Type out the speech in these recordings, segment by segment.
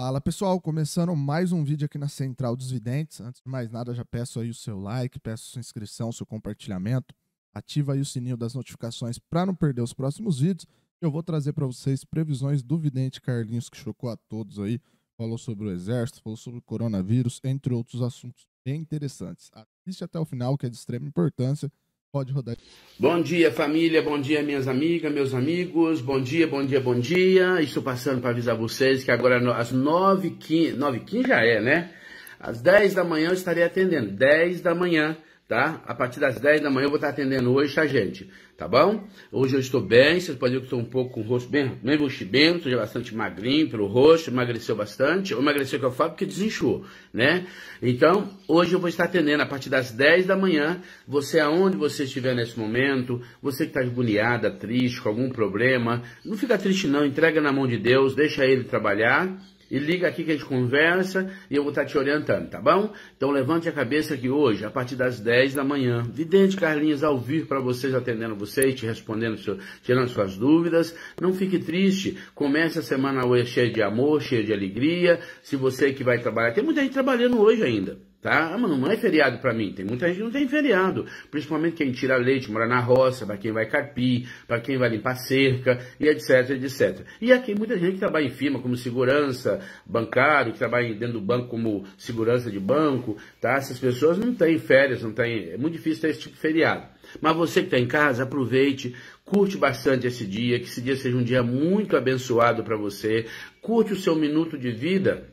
Fala pessoal, começando mais um vídeo aqui na Central dos Videntes. Antes de mais nada, já peço aí o seu like, peço sua inscrição, seu compartilhamento, ativa aí o sininho das notificações para não perder os próximos vídeos. Eu vou trazer para vocês previsões do vidente Carlinhos que chocou a todos aí, falou sobre o exército, falou sobre o coronavírus, entre outros assuntos bem interessantes. Assiste até o final que é de extrema importância. Pode rodar. Bom dia, família. Bom dia, minhas amigas, meus amigos. Bom dia, bom dia, bom dia. Estou passando para avisar vocês que agora às 9h15, 9h15 já é, né? Às 10 da manhã eu estarei atendendo. 10 da manhã tá? A partir das 10 da manhã eu vou estar atendendo hoje a tá, gente, tá bom? Hoje eu estou bem, vocês podem ver que estou um pouco com o rosto bem, bem buchibento, já bastante magrinho pelo rosto, emagreceu bastante, ou emagreceu que eu falo porque desinchou, né? Então, hoje eu vou estar atendendo a partir das 10 da manhã, você aonde você estiver nesse momento, você que está agoniada, triste, com algum problema, não fica triste não, entrega na mão de Deus, deixa ele trabalhar, e liga aqui que a gente conversa e eu vou estar te orientando, tá bom? Então levante a cabeça que hoje, a partir das 10 da manhã, Vidente Carlinhos ao vivo para vocês, atendendo vocês, te respondendo, seu, tirando suas dúvidas. Não fique triste, comece a semana hoje cheia de amor, cheia de alegria. Se você que vai trabalhar, tem muita gente trabalhando hoje ainda tá? Ah, mas não é feriado para mim. Tem muita gente que não tem feriado. Principalmente quem tira leite, mora na roça, para quem vai carpir, para quem vai limpar cerca, e etc, etc. E aqui muita gente que trabalha em firma como segurança, bancário, que trabalha dentro do banco como segurança de banco, tá? Essas pessoas não têm férias, não têm... É muito difícil ter esse tipo de feriado. Mas você que está em casa, aproveite, curte bastante esse dia, que esse dia seja um dia muito abençoado para você, curte o seu minuto de vida,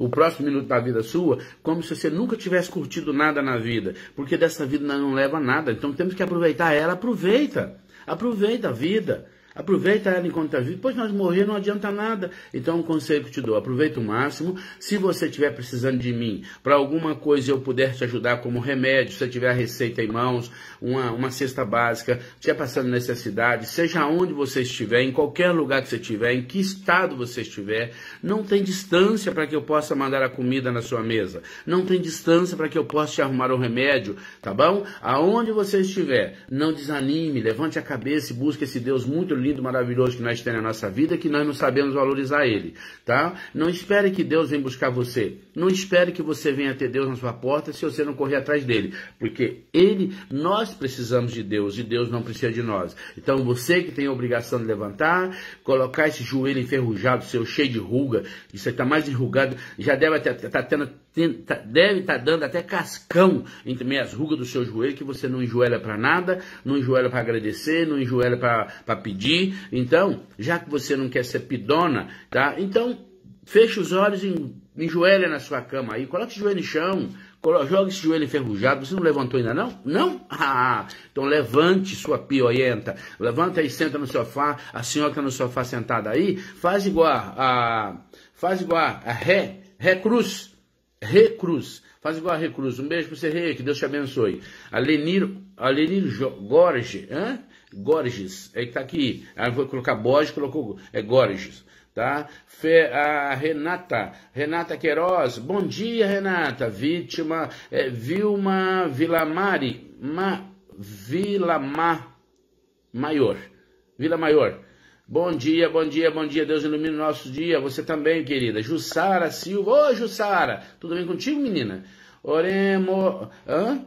o próximo minuto da vida sua como se você nunca tivesse curtido nada na vida, porque dessa vida não leva a nada. Então temos que aproveitar ela, aproveita. Aproveita a vida. Aproveita ela enquanto está viva. Depois nós morrer não adianta nada. Então, o um conselho que eu te dou, aproveita o máximo. Se você estiver precisando de mim, para alguma coisa eu puder te ajudar como remédio, se você tiver a receita em mãos, uma, uma cesta básica, estiver passando necessidade, seja onde você estiver, em qualquer lugar que você estiver, em que estado você estiver, não tem distância para que eu possa mandar a comida na sua mesa. Não tem distância para que eu possa te arrumar um remédio, tá bom? Aonde você estiver, não desanime, levante a cabeça e busque esse Deus muito lindo, maravilhoso que nós temos na nossa vida que nós não sabemos valorizar ele, tá? Não espere que Deus venha buscar você. Não espere que você venha ter Deus na sua porta se você não correr atrás dele, porque ele, nós precisamos de Deus e Deus não precisa de nós. Então você que tem a obrigação de levantar, colocar esse joelho enferrujado seu, cheio de ruga, isso está mais enrugado, já deve estar tá tendo Tá, deve estar tá dando até cascão entre as rugas do seu joelho, que você não enjoelha para nada, não enjoelha para agradecer, não enjoelha para pedir. Então, já que você não quer ser pidona, tá? Então, feche os olhos e enjoelha na sua cama aí, coloque o joelho no chão. Joga esse joelho enferrujado. Você não levantou ainda, não? Não? Ah, então levante sua pioienta. Levanta e senta no sofá. A senhora que está no sofá sentada aí, faz igual a. Faz igual a ré, ré cruz. Recruz. Faz igual a Recruz. Um beijo para você, Rei, que Deus te abençoe. A Lenir, Gorges, Gorge, hã? Gorges, é que tá aqui. Ah, vou colocar Borges, colocou. É Gorges, tá? Fe, a Renata, Renata Queiroz, bom dia, Renata. Vítima, é, Vilma Vilamari, Ma, Ma, Maior. Vila Maior. Bom dia, bom dia, bom dia. Deus ilumine o nosso dia. Você também, querida. Jussara Silva. Ô, Jussara. Tudo bem contigo, menina? Oremo... Hã?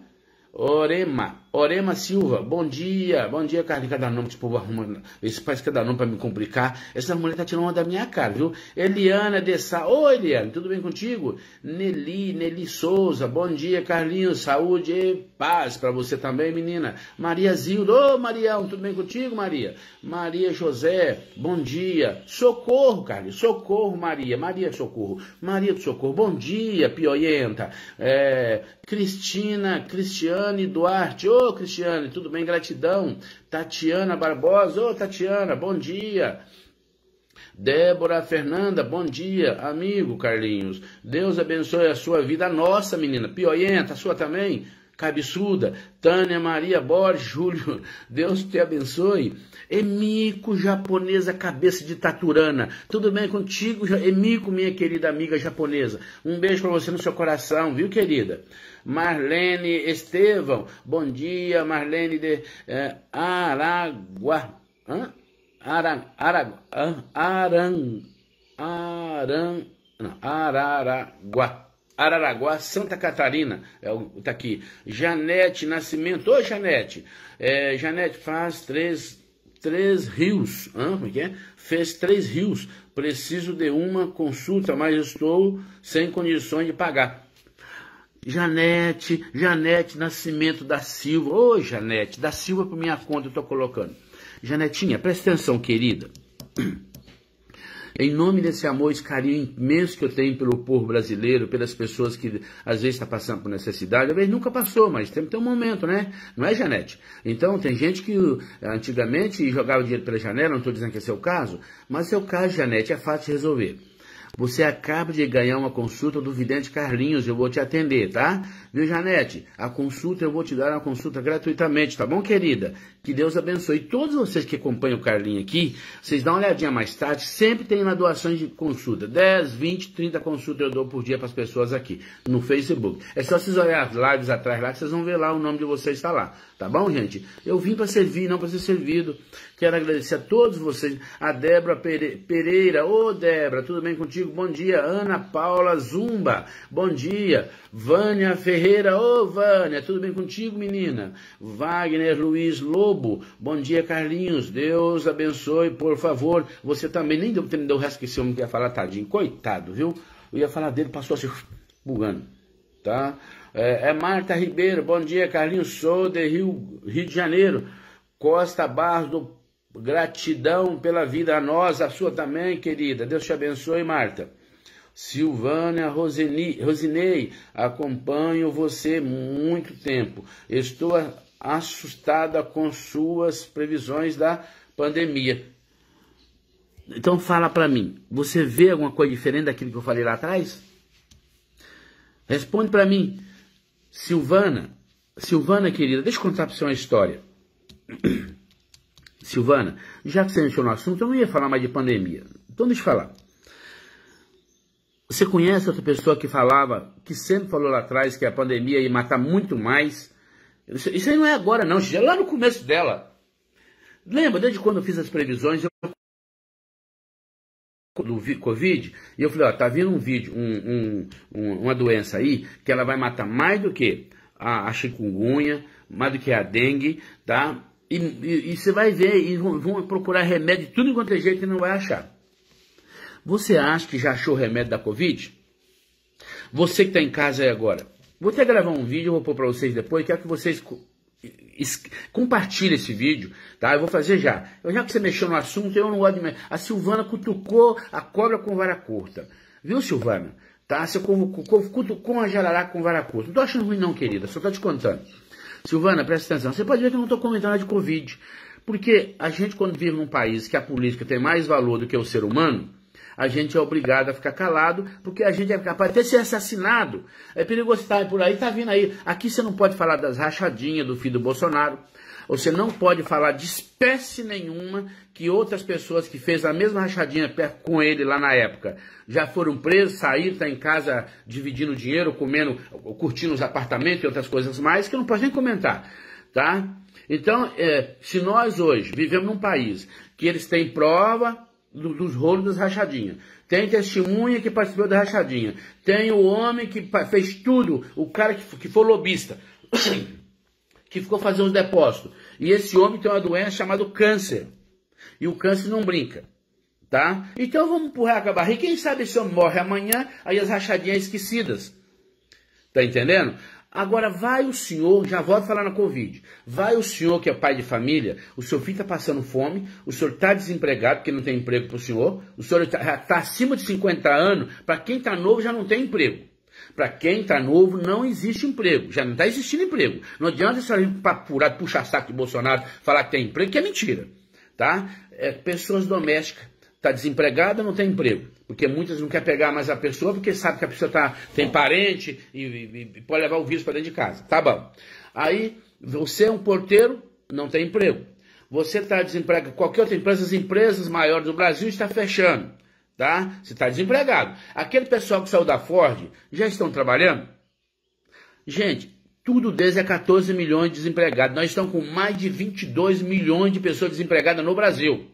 Orema. Orema Silva, bom dia, bom dia, cara. Cada é nome que esse povo arruma, esse país cada é nome pra me complicar. Essa mulher tá tirando uma da minha cara, viu? Eliana Dessa, oi Eliana, tudo bem contigo? Nelly, Nelly Souza, bom dia, Carlinhos, saúde e paz pra você também, menina. Maria Zildo, ô oh, Marião, tudo bem contigo, Maria? Maria José, bom dia. Socorro, Carlinhos, socorro, Maria, Maria Socorro, Maria do Socorro, bom dia, Pioienta. É, Cristina, Cristiane Duarte, ô oh, Cristiane, tudo bem? Gratidão. Tatiana Barbosa, ô, Tatiana, bom dia. Débora Fernanda, bom dia, amigo Carlinhos. Deus abençoe a sua vida, a nossa menina. Pioienta, a sua também? Cabeçuda. Tânia Maria Borges, Júlio, Deus te abençoe. Emiko, japonesa, cabeça de taturana. Tudo bem contigo, Emiko, minha querida amiga japonesa? Um beijo para você no seu coração, viu, querida? Marlene Estevão, bom dia, Marlene de é, Aragua. Hã? Aran, Aragua. Aran, Aran, não, Araraguá. Araraguá, Santa Catarina, está é, tá aqui. Janete Nascimento, ô Janete, é, Janete faz três três rios. Como é, é Fez três rios. Preciso de uma consulta, mas estou sem condições de pagar. Janete, Janete Nascimento da Silva. Ô, Janete, da Silva para minha conta eu estou colocando. Janetinha, presta atenção, querida. Em nome desse amor e carinho imenso que eu tenho pelo povo brasileiro, pelas pessoas que às vezes está passando por necessidade, às vezes nunca passou, mas tem, ter um momento, né? Não é, Janete? Então, tem gente que eh, antigamente jogava dinheiro pela janela, não estou dizendo que esse é o caso, mas é o caso, Janete, é fácil de resolver. Você acaba de ganhar uma consulta do vidente Carlinhos, eu vou te atender, tá? Viu, Janete? A consulta eu vou te dar uma consulta gratuitamente, tá bom, querida? Que Deus abençoe. E todos vocês que acompanham o Carlinhos aqui, vocês dão uma olhadinha mais tarde, sempre tem uma doação de consulta. 10, 20, 30 consultas eu dou por dia para as pessoas aqui no Facebook. É só vocês olharem as lives atrás lá que vocês vão ver lá o nome de vocês está lá, tá bom, gente? Eu vim para servir, não para ser servido. Quero agradecer a todos vocês, a Débora Pereira. Ô, Débora, tudo bem contigo? bom dia. Ana Paula Zumba, bom dia. Vânia Ferreira, ô Vânia, tudo bem contigo, menina? Wagner Luiz Lobo, bom dia, Carlinhos. Deus abençoe, por favor. Você também nem deu, nem o resto que esse homem ia falar, tadinho. Coitado, viu? Eu ia falar dele, passou assim, bugando, tá? É, é Marta Ribeiro, bom dia, Carlinhos. Sou de Rio, Rio de Janeiro. Costa Barros do Gratidão pela vida a nós, a sua também, querida. Deus te abençoe, Marta. Silvânia Roseni, Rosinei, acompanho você muito tempo. Estou assustada com suas previsões da pandemia. Então fala para mim, você vê alguma coisa diferente daquilo que eu falei lá atrás? Responde para mim, Silvana, Silvana querida, deixa eu contar para você uma história. Silvana, já que você mexeu no assunto, eu não ia falar mais de pandemia. Então deixa eu falar. Você conhece outra pessoa que falava, que sempre falou lá atrás que a pandemia ia matar muito mais? Isso, isso aí não é agora não, é lá no começo dela. Lembra, desde quando eu fiz as previsões, eu do Covid, e eu falei, ó, tá vindo um vídeo, um, um, um, uma doença aí, que ela vai matar mais do que a, a chikungunya, mais do que a dengue, tá? E, e, e você vai ver, e vão, vão procurar remédio, tudo enquanto é jeito e não vai achar. Você acha que já achou o remédio da Covid? Você que está em casa aí agora, vou até gravar um vídeo, vou pôr para vocês depois, quero que vocês compartilhem esse vídeo, tá? Eu vou fazer já. Eu, já que você mexeu no assunto, eu não gosto de... A Silvana cutucou a cobra com vara curta. Viu, Silvana? Tá? Você cutucou a jararaca com vara curta. Não estou achando ruim não, querida, só estou te contando. Silvana, presta atenção. Você pode ver que eu não estou comentando de Covid. Porque a gente, quando vive num país que a política tem mais valor do que o ser humano, a gente é obrigado a ficar calado, porque a gente é capaz de ser assassinado. É perigoso estar por aí, tá vindo aí. Aqui você não pode falar das rachadinhas do filho do Bolsonaro. Você não pode falar de espécie nenhuma que outras pessoas que fez a mesma rachadinha com ele lá na época já foram presos, saíram, tá em casa dividindo dinheiro, comendo, curtindo os apartamentos e outras coisas mais, que não pode nem comentar, tá? Então, é, se nós hoje vivemos num país que eles têm prova do, dos rolos das rachadinhas, tem testemunha que participou da rachadinha, tem o homem que fez tudo, o cara que, que foi lobista que ficou fazendo os depósitos. E esse homem tem uma doença chamada câncer. E o câncer não brinca. Tá? Então vamos empurrar com a barriga. Quem sabe o senhor morre amanhã, aí as rachadinhas esquecidas. Tá entendendo? Agora vai o senhor, já volto a falar na Covid, vai o senhor que é pai de família, o seu filho está passando fome, o senhor está desempregado porque não tem emprego para o senhor, o senhor está tá acima de 50 anos, para quem está novo já não tem emprego. Para quem está novo, não existe emprego. Já não está existindo emprego. Não adianta você vir para puxar saco de Bolsonaro, falar que tem emprego, que é mentira. Tá? É, pessoas domésticas. Está desempregada, não tem emprego. Porque muitas não querem pegar mais a pessoa, porque sabe que a pessoa tá, tem parente e, e, e pode levar o vírus para dentro de casa. Tá bom. Aí, você é um porteiro, não tem emprego. Você está desempregado. Qualquer outra empresa, as empresas maiores do Brasil está fechando tá? Você está desempregado. Aquele pessoal que saiu da Ford já estão trabalhando? Gente, tudo desde é 14 milhões de desempregados. Nós estamos com mais de 22 milhões de pessoas desempregadas no Brasil.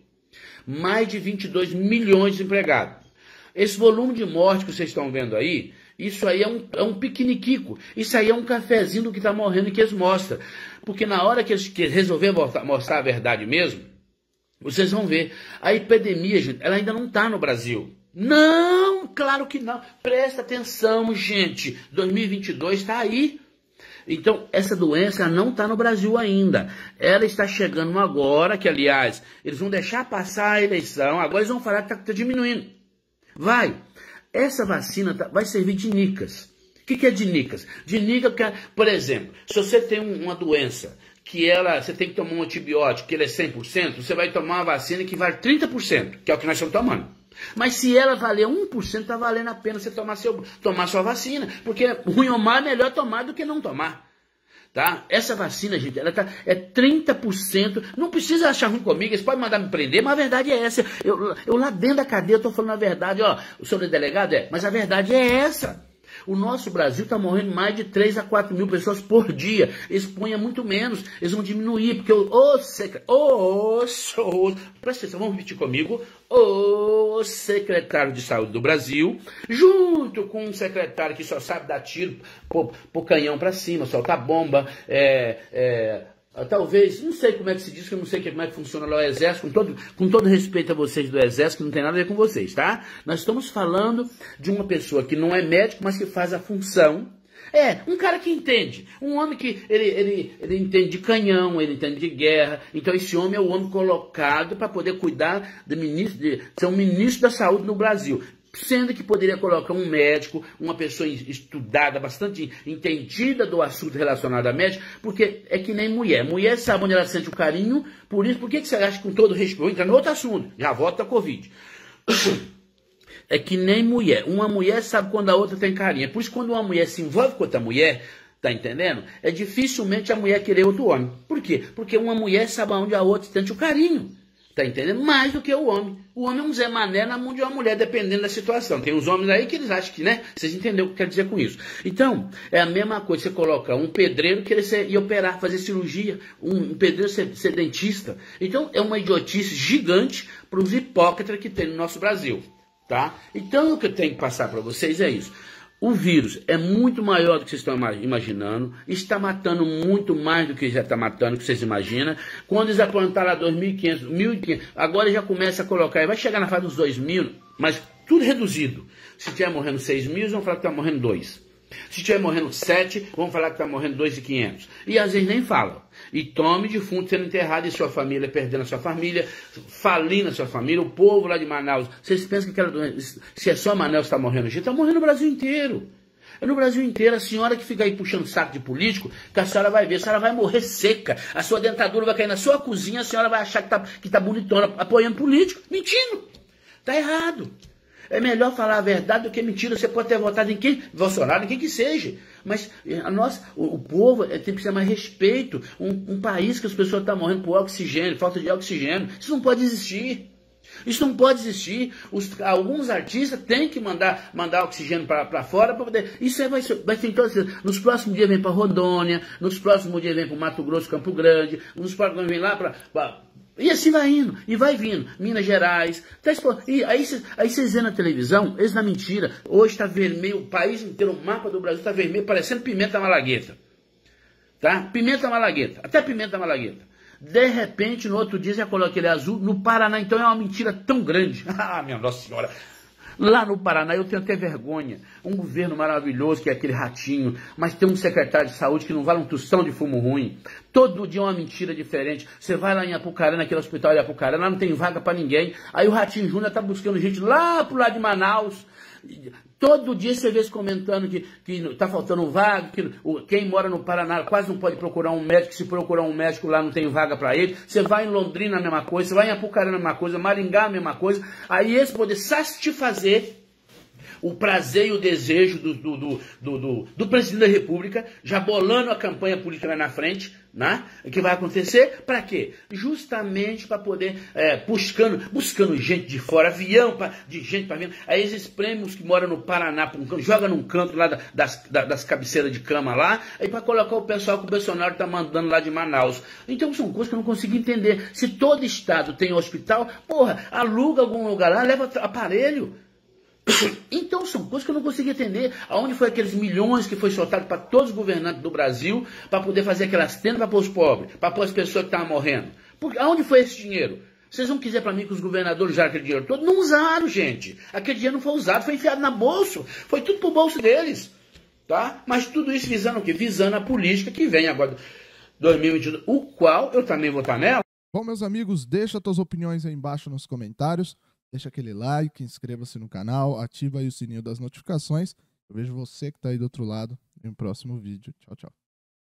Mais de 22 milhões de desempregados. Esse volume de morte que vocês estão vendo aí, isso aí é um, é um piqueniquico. Isso aí é um cafezinho do que está morrendo que eles mostram. Porque na hora que eles que resolver mostrar a verdade mesmo, vocês vão ver. A epidemia, gente, ela ainda não está no Brasil. Não, claro que não. Presta atenção, gente. 2022 está aí. Então, essa doença não está no Brasil ainda. Ela está chegando agora, que aliás, eles vão deixar passar a eleição, agora eles vão falar que está tá diminuindo. Vai. Essa vacina tá, vai servir de nicas. O que, que é de nicas? De nica, porque, por exemplo, se você tem uma doença que ela, você tem que tomar um antibiótico que ele é 100%, você vai tomar uma vacina que vale 30%, que é o que nós estamos tomando. Mas se ela valer 1%, está valendo a pena você tomar, seu, tomar sua vacina, porque ruim ou mal é melhor tomar do que não tomar. Tá? Essa vacina, gente, ela tá, é 30%. Não precisa achar ruim comigo, eles podem mandar me prender, mas a verdade é essa. Eu, eu lá dentro da cadeia estou falando a verdade, ó. O senhor é delegado? É, mas a verdade é essa. O nosso Brasil está morrendo mais de 3 a 4 mil pessoas por dia. Exponha muito menos. Eles vão diminuir, porque o oh, secretário. Oh, oh, presta atenção, vamos repetir comigo. O secretário de saúde do Brasil, junto com um secretário que só sabe dar tiro por, por canhão para cima, soltar bomba, é, é ah, talvez, não sei como é que se diz, que eu não sei como é que funciona lá o Exército, com todo, com todo respeito a vocês do Exército, que não tem nada a ver com vocês, tá? Nós estamos falando de uma pessoa que não é médico, mas que faz a função. É, um cara que entende, um homem que ele, ele, ele entende de canhão, ele entende de guerra. Então esse homem é o homem colocado para poder cuidar do ministro, de ser um ministro da saúde no Brasil. Sendo que poderia colocar um médico, uma pessoa estudada, bastante entendida do assunto relacionado à médica, porque é que nem mulher. Mulher sabe onde ela sente o carinho, por isso, por que, você acha que com todo respeito, entrar no outro assunto, já volta a Covid. É que nem mulher. Uma mulher sabe quando a outra tem carinho. É por isso, quando uma mulher se envolve com outra mulher, Tá entendendo? É dificilmente a mulher querer outro homem. Por quê? Porque uma mulher sabe onde a outra sente o carinho. Tá entendendo? Mais do que o homem. O homem é um Zé Mané na mão de uma mulher, dependendo da situação. Tem uns homens aí que eles acham que, né? Vocês entenderam o que quer dizer com isso. Então, é a mesma coisa você colocar um pedreiro querer ser, ir operar, fazer cirurgia, um, um pedreiro ser, ser, dentista. Então, é uma idiotice gigante para os hipócritas que tem no nosso Brasil. Tá? Então, o que eu tenho que passar para vocês é isso. O vírus é muito maior do que vocês estão imaginando, está matando muito mais do que já está matando, que vocês imaginam. Quando eles apontaram a 2.500, 1.500, agora já começa a colocar, vai chegar na fase dos 2.000, mas tudo reduzido. Se estiver morrendo 6.000, mil, vão falar que está morrendo 2. Se estiver morrendo 7, vão falar que está morrendo 2.500. E às vezes nem falam. E tome defunto sendo enterrado e sua família perdendo a sua família, falindo a sua família, o povo lá de Manaus. Vocês pensam que aquela doença, se é só Manaus está morrendo, gente, está morrendo no Brasil inteiro. É no Brasil inteiro, a senhora que fica aí puxando saco de político, que a senhora vai ver, a senhora vai morrer seca, a sua dentadura vai cair na sua cozinha, a senhora vai achar que está que tá bonitona apoiando político. Mentindo! Tá errado. É melhor falar a verdade do que mentira. Você pode ter votado em quem? Bolsonaro, em quem que seja. Mas é, a nossa, o, o povo é, tem que ser mais respeito. Um, um país que as pessoas estão tá morrendo por oxigênio, falta de oxigênio. Isso não pode existir. Isso não pode existir. Os, alguns artistas têm que mandar, mandar oxigênio para fora para poder. Isso vai, ser, vai ser todas Nos próximos dias vem para Rodônia, nos próximos dias vem para Mato Grosso, Campo Grande, nos próximos vem lá para e assim vai indo, e vai vindo. Minas Gerais. Tá E aí vocês vêem na televisão, eles na mentira. Hoje está vermelho, o país inteiro, o mapa do Brasil está vermelho, parecendo pimenta malagueta. Tá? Pimenta malagueta, até pimenta malagueta. De repente, no outro dia, já coloca ele azul. No Paraná, então, é uma mentira tão grande. ah, minha Nossa Senhora. Lá no Paraná eu tenho até vergonha. Um governo maravilhoso que é aquele ratinho, mas tem um secretário de saúde que não vale um tostão de fumo ruim. Todo dia é uma mentira diferente. Você vai lá em Apucarana, naquele hospital de Apucarana, lá não tem vaga para ninguém. Aí o Ratinho Júnior tá buscando gente lá pro lado de Manaus Todo dia você vê comentando que está faltando vaga, que o, quem mora no Paraná quase não pode procurar um médico, se procurar um médico lá não tem vaga para ele. Você vai em Londrina a mesma coisa, você vai em Apucarana a mesma coisa, Maringá a mesma coisa. Aí eles poder satisfazer o prazer e o desejo do, do, do, do, presidente da República, já bolando a campanha política lá na frente, né? que vai acontecer, para quê? Justamente para poder, é, buscando, buscando gente de fora, avião de gente para vir. Aí esses prêmios que moram no Paraná, jogam joga num canto lá das, das cabeceiras de cama lá, aí para colocar o pessoal que o Bolsonaro está mandando lá de Manaus. Então são coisas que eu não consigo entender. Se todo estado tem hospital, porra, aluga algum lugar lá, leva aparelho. Então são coisas que eu não consegui entender. Aonde foi aqueles milhões que foi soltado para todos os governantes do Brasil para poder fazer aquelas tendas para os pobres, para as pessoas que estavam morrendo? Por, aonde foi esse dinheiro? Vocês vão quiser para mim que os governadores usaram aquele dinheiro todo? Não usaram, gente. Aquele dinheiro não foi usado, foi enfiado na bolsa. Foi tudo para o bolso deles. Tá? Mas tudo isso visando o quê? Visando a política que vem agora, 2022, o qual eu também vou estar nela. Bom, meus amigos, deixa suas opiniões aí embaixo nos comentários. Deixa aquele like, inscreva-se no canal, ativa aí o sininho das notificações. Eu vejo você que está aí do outro lado em um próximo vídeo. Tchau, tchau.